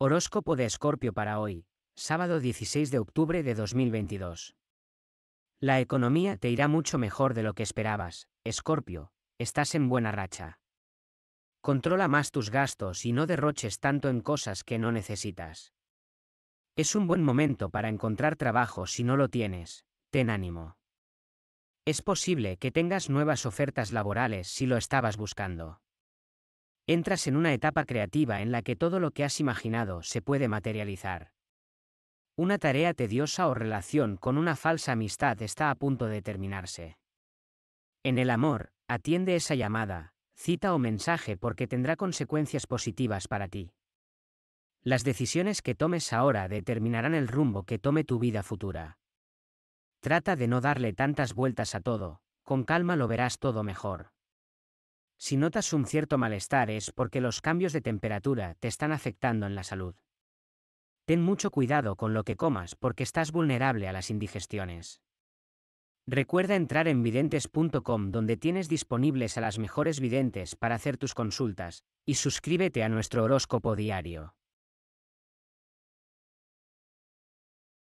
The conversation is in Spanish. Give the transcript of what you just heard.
Horóscopo de Escorpio para hoy, sábado 16 de octubre de 2022. La economía te irá mucho mejor de lo que esperabas, Escorpio, estás en buena racha. Controla más tus gastos y no derroches tanto en cosas que no necesitas. Es un buen momento para encontrar trabajo si no lo tienes, ten ánimo. Es posible que tengas nuevas ofertas laborales si lo estabas buscando. Entras en una etapa creativa en la que todo lo que has imaginado se puede materializar. Una tarea tediosa o relación con una falsa amistad está a punto de terminarse. En el amor, atiende esa llamada, cita o mensaje porque tendrá consecuencias positivas para ti. Las decisiones que tomes ahora determinarán el rumbo que tome tu vida futura. Trata de no darle tantas vueltas a todo, con calma lo verás todo mejor. Si notas un cierto malestar es porque los cambios de temperatura te están afectando en la salud. Ten mucho cuidado con lo que comas porque estás vulnerable a las indigestiones. Recuerda entrar en videntes.com donde tienes disponibles a las mejores videntes para hacer tus consultas, y suscríbete a nuestro horóscopo diario.